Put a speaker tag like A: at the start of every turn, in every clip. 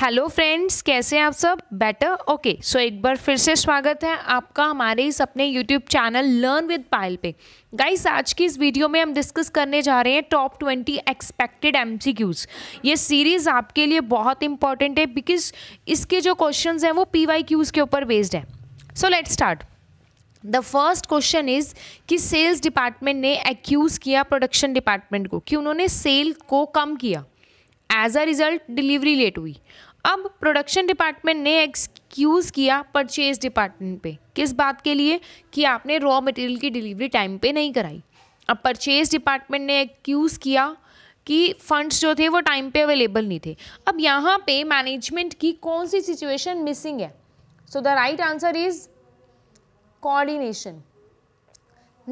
A: Hello friends कैसे हैं आप सब बेटर ओके सो एक बार फिर से स्वागत है आपका हमारे इस अपने YouTube channel learn with Payal पे गाइस आज की इस वीडियो में हम डिस्कस करने जा रहे हैं टॉप ट्वेंटी एक्सपेक्टेड एमसीक्यूज ये सीरीज़ आपके लिए बहुत इंपॉर्टेंट है बिकॉज इसके जो क्वेश्चन हैं वो पी के ऊपर बेस्ड है so let start the first question is कि सेल्स डिपार्टमेंट ने एक्यूज़ किया प्रोडक्शन डिपार्टमेंट को कि उन्होंने सेल को कम किया as a result delivery late हुई अब प्रोडक्शन डिपार्टमेंट ने एक्सक्यूज़ किया परचेज डिपार्टमेंट पे किस बात के लिए कि आपने रॉ मटेरियल की डिलीवरी टाइम पे नहीं कराई अब परचेज डिपार्टमेंट ने एक्सक्यूज किया कि फंड्स जो थे वो टाइम पे अवेलेबल नहीं थे अब यहाँ पे मैनेजमेंट की कौन सी सिचुएशन मिसिंग है so the right answer is coordination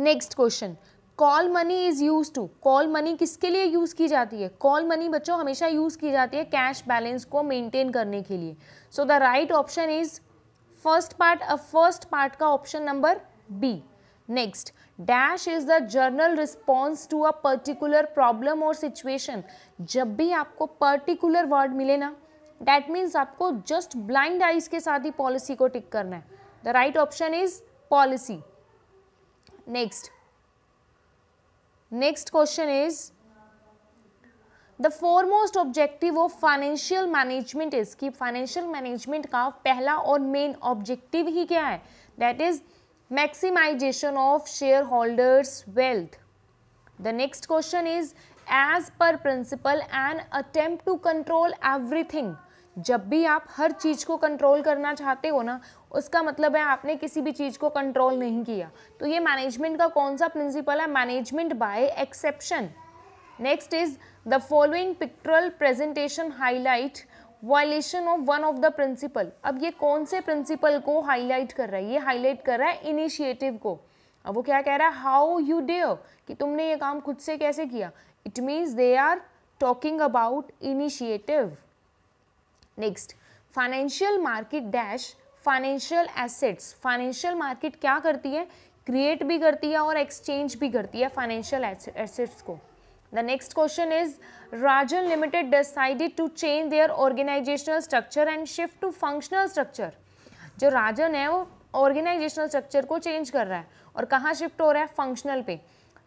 A: next question call money is use to call money किसके लिए यूज़ की जाती है कॉल मनी बच्चों हमेशा यूज़ की जाती है कैश बैलेंस को मेंटेन करने के लिए so the right option is first part a first part का option number B next dash is the general response to a particular problem और सिचुएशन जब भी आपको पर्टिकुलर वर्ड मिले ना डैट मीन्स आपको जस्ट ब्लाइंड आइज के साथ ही पॉलिसी को टिक करना है the right option is policy next Next question is the foremost objective of financial management is Keep financial management का पहला और main objective ही क्या है? That is maximization of shareholders wealth. The next question is as per principle an attempt to control everything. जब भी आप हर चीज़ को control करना चाहते हो ना उसका मतलब है आपने किसी भी चीज़ को कंट्रोल नहीं किया तो ये मैनेजमेंट का कौन सा प्रिंसिपल है management by exception next is the following pictorial presentation highlight violation of one of the principle अब ये कौन से प्रिंसिपल को हाईलाइट कर रहा है ये हाईलाइट कर रहा है इनिशिएटिव को अब वो क्या कह रहा है हाउ यू डेयर कि तुमने ये काम खुद से कैसे किया it means they are talking about initiative next financial market dash financial assets financial market क्या करती है क्रिएट भी करती है और एक्सचेंज भी करती है फाइनेंशियल एसेट्स को the next question is Rajan limited decided to change their organisational structure and shift to functional structure जो राजन है वो ऑर्गेनाइजेशनल स्ट्रक्चर को चेंज कर रहा है और कहाँ शिफ्ट हो रहा है फंक्शनल पे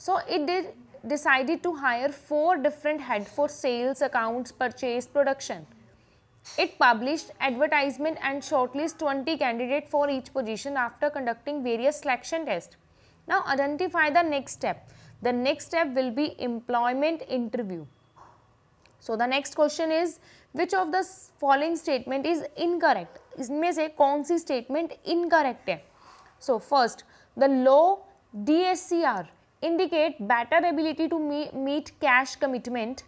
A: so it did decided to hire four different head for sales accounts purchase production It published advertisement and shortlisted 20 candidates for each position after conducting various selection tests. Now identify the next step. The next step will be employment interview. So the next question is which of the following statement is incorrect? इसमें से कौन सी statement incorrect है? So first the low DSCR indicate better ability to meet cash commitment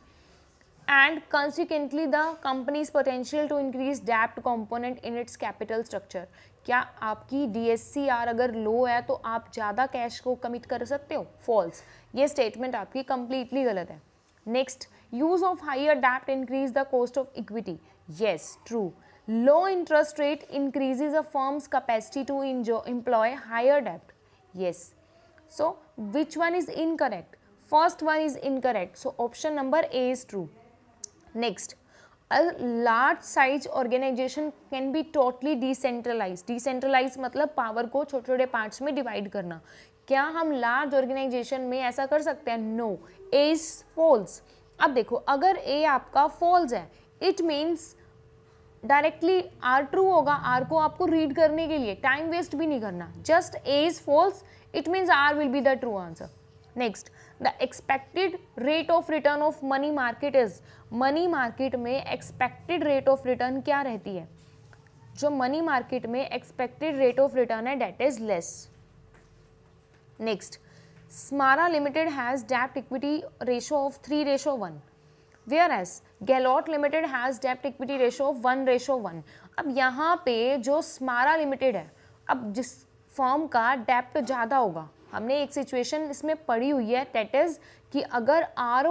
A: and consequently the company's potential to increase debt component in its capital structure क्या आपकी D S C R अगर लो है तो आप ज़्यादा cash को commit कर सकते हो फॉल्स ये स्टेटमेंट आपकी कंप्लीटली गलत है नेक्स्ट यूज़ ऑफ हाइयर डैप्ट increase the cost of equity yes true low interest rate increases a firm's capacity to इंजो एम्प्लॉय हायर डेप्ट yes so which one is incorrect first one is incorrect so option number A is true next a large size organisation can be totally decentralise decentralise मतलब power को छोटे छोटे parts में divide करना क्या हम large organisation में ऐसा कर सकते हैं नो ए इज फॉल्स अब देखो अगर ए आपका फॉल्स है it means directly R true होगा आर को आपको रीड करने के लिए टाइम वेस्ट भी नहीं करना just A is false it means R will be the true answer next the expected rate of return of money market is money market में एक्सपेक्टेड रेट ऑफ रिटर्न क्या रहती है जो मनी मार्केट में expected rate of return है date is less next स्मारा limited has डेप्ट equity ratio of three ratio one whereas गैलॉट लिमिटेड हैज़ डेप्ट equity ratio of one ratio one अब यहाँ पे जो स्मारा लिमिटेड है अब जिस फॉर्म का डेप्ट ज़्यादा होगा हमने एक सिचुएशन इसमें पड़ी हुई है डेट इज़ कि अगर आर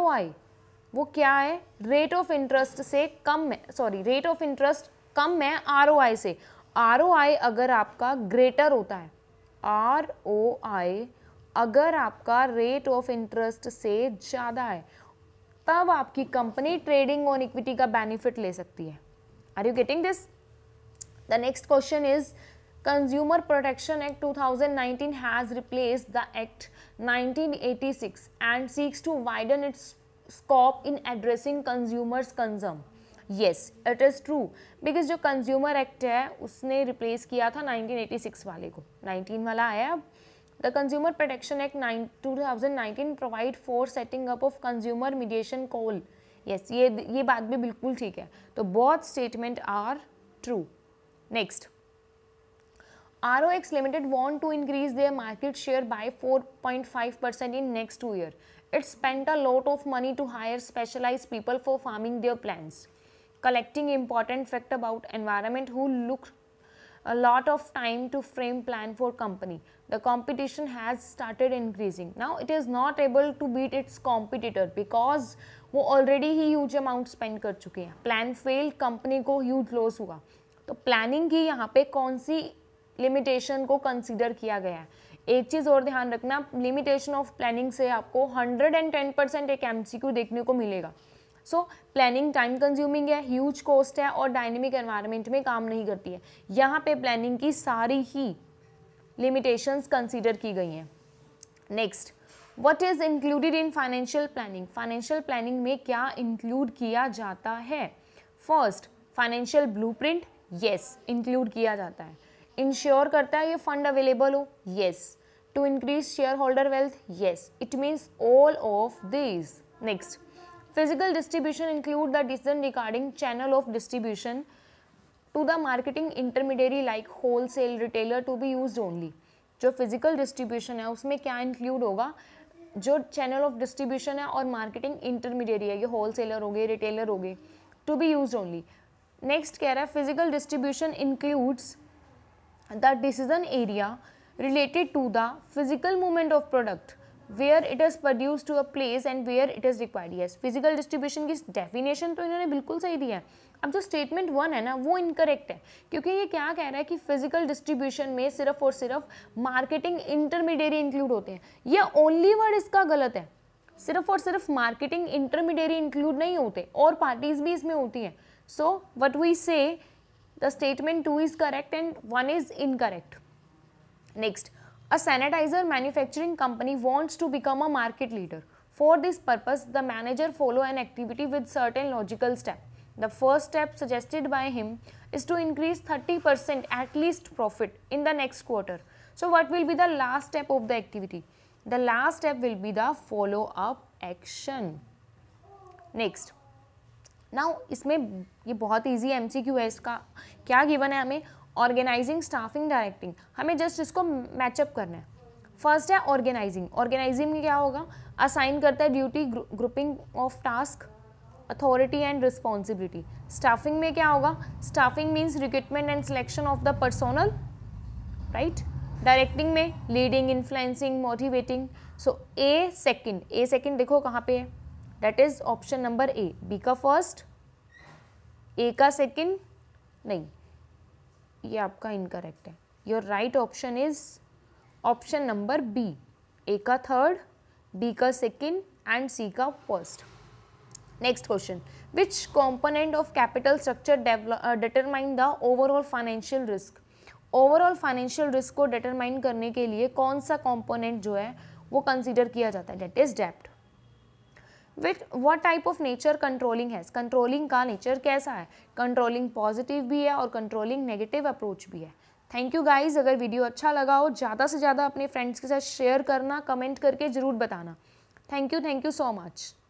A: वो क्या है रेट ऑफ इंटरेस्ट से कम है सॉरी रेट ऑफ इंटरेस्ट कम है आर से आर अगर आपका ग्रेटर होता है आर अगर आपका रेट ऑफ इंटरेस्ट से ज़्यादा है तब आपकी कंपनी ट्रेडिंग ऑन इक्विटी का बेनिफिट ले सकती है are you getting this the next question is consumer protection act 2019 has replaced the Act 1986 and seeks to widen its scope in addressing consumers concerns yes it is true because जो consumer act है उसने replace किया था 1986 वाले को 19 वाला आया अब the consumer protection act nine two thousand nineteen provide for setting up of consumer mediation call yes ये ये बात भी बिल्कुल ठीक है तो बहुत statement are true next ROX Limited want to increase their market share by 4.5% in next two year. It spent a lot of money to hire specialized people for farming their plants, collecting important fact about environment who look a lot of time to frame plan for company. The competition has started increasing. Now it is not able to beat its competitor because वो already ही huge amount spend कर चुके हैं plan fail company को huge loss हुआ तो planning की यहाँ पे कौन सी लिमिटेशन को कंसिडर किया गया है एक चीज़ और ध्यान रखना लिमिटेशन ऑफ प्लानिंग से आपको 110 परसेंट एक एम देखने को मिलेगा सो प्लानिंग टाइम कंज्यूमिंग है ह्यूज कॉस्ट है और डायनेमिक एनवायरनमेंट में काम नहीं करती है यहाँ पे प्लानिंग की सारी ही लिमिटेशंस कंसीडर की गई हैं next what is included in financial planning financial planning में क्या इंक्लूड किया जाता है first financial blueprint yes include किया जाता है इंश्योर करता है ये फंड अवेलेबल हो yes to increase shareholder wealth yes it means all of this next physical distribution include the decision regarding channel of distribution to the marketing marketing like wholesale retailer to be use only जो physical distribution है उसमें क्या include होगा जो channel of distribution है और marketing intermediary है ये होल सेलर हो गए रिटेलर हो गए to be use only next कह रहा है physical distribution includes the decision area related to the physical movement of product where it is produce to a place and where it is required yes physical distribution की definition तो इन्होंने बिल्कुल सही दिया है अब जो स्टेटमेंट वन है ना वो इनकरेक्ट है क्योंकि ये क्या कह रहा है कि फिजिकल डिस्ट्रीब्यूशन में सिर्फ और सिर्फ मार्केटिंग इंटरमीडिएरी इंक्लूड होते हैं ये ओनली वर्ड इसका गलत है सिर्फ और सिर्फ मार्केटिंग इंटरमीडिएरी इंक्लूड नहीं होते और पार्टीज भी इसमें होती हैं so what we say the statement 2 is correct and 1 is incorrect. Next, a sanitizer manufacturing company wants to become a market leader. For this purpose, the manager follow an activity with certain logical step. The first step suggested by him is to increase 30% at least profit in the next quarter. So, what will be the last step of the activity? The last step will be the follow up action. Next, now इसमें ये बहुत easy M है इसका क्या given है हमें organising staffing directing हमें just इसको मैचअप करना है फर्स्ट है ऑर्गेनाइजिंग ऑर्गेनाइजिंग में क्या होगा असाइन करता है duty grouping of task authority and responsibility staffing में क्या होगा staffing means recruitment and selection of the personnel right directing में leading influencing motivating so a second a second देखो कहाँ पे है that is option number A B का first A का सेकंड नहीं ये आपका इनकरेक्ट है your right option is option number B A का थर्ड बी का सेकंड एंड सी का first next question which component of capital structure determine the overall financial risk overall financial risk को determine करने के लिए कौन सा कॉम्पोनेंट जो है वो कंसिडर किया जाता है डेट इज डेप्ट with what type of nature controlling है कंट्रोलिंग का नेचर कैसा है कंट्रोलिंग पॉजिटिव भी है और कंट्रोलिंग नेगेटिव अप्रोच भी है थैंक यू गाइज अगर वीडियो अच्छा लगा हो ज़्यादा से ज़्यादा अपने फ्रेंड्स के साथ शेयर करना कमेंट करके ज़रूर बताना thank you thank you so much